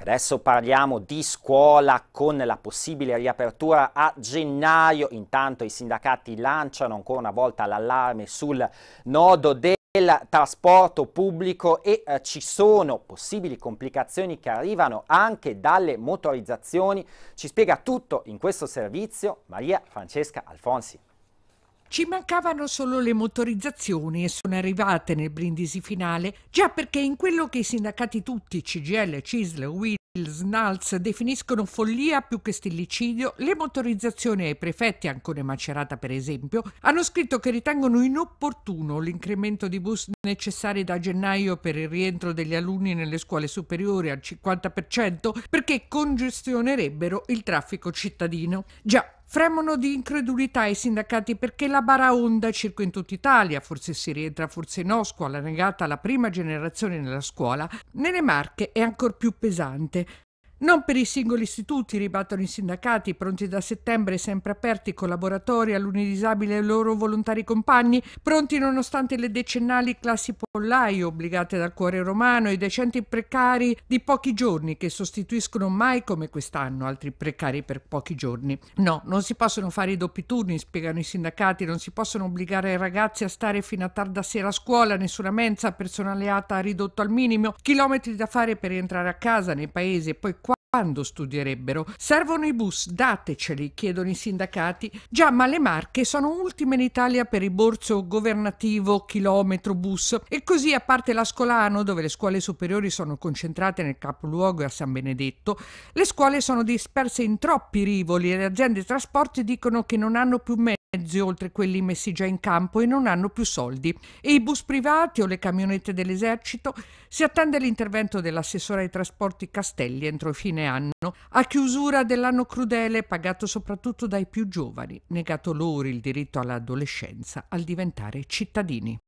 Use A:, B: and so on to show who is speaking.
A: Adesso parliamo di scuola con la possibile riapertura a gennaio. Intanto i sindacati lanciano ancora una volta l'allarme sul nodo del trasporto pubblico e eh, ci sono possibili complicazioni che arrivano anche dalle motorizzazioni. Ci spiega tutto in questo servizio Maria Francesca Alfonsi.
B: Ci mancavano solo le motorizzazioni e sono arrivate nel brindisi finale già perché in quello che i sindacati tutti, CGL, CISL, WIL, SNALS definiscono follia più che stillicidio, le motorizzazioni ai prefetti, Ancone Macerata per esempio, hanno scritto che ritengono inopportuno l'incremento di bus necessari da gennaio per il rientro degli alunni nelle scuole superiori al 50% perché congestionerebbero il traffico cittadino. Già, Fremono di incredulità i sindacati perché la baraonda circa in tutta Italia, forse si rientra, forse no, scuola negata alla prima generazione nella scuola, nelle Marche è ancora più pesante. Non per i singoli istituti, ribattono i sindacati, pronti da settembre, sempre aperti, collaboratori, alunni disabili e loro volontari compagni, pronti nonostante le decennali classi pollai obbligate dal cuore romano, i decenti precari di pochi giorni che sostituiscono mai come quest'anno altri precari per pochi giorni. No, non si possono fare i doppi turni, spiegano i sindacati, non si possono obbligare i ragazzi a stare fino a tarda sera a scuola, nessuna mensa, personale ATA ridotto al minimo, chilometri da fare per rientrare a casa nei paesi e poi quando studierebbero? Servono i bus, dateceli, chiedono i sindacati. Già, ma le marche sono ultime in Italia per il borso governativo chilometro bus e così a parte la Scolano, dove le scuole superiori sono concentrate nel capoluogo e a San Benedetto, le scuole sono disperse in troppi rivoli e le aziende di trasporti dicono che non hanno più mezzo mezzi oltre quelli messi già in campo e non hanno più soldi e i bus privati o le camionette dell'esercito si attende l'intervento dell'assessore ai trasporti Castelli entro fine anno a chiusura dell'anno crudele pagato soprattutto dai più giovani negato loro il diritto all'adolescenza al diventare cittadini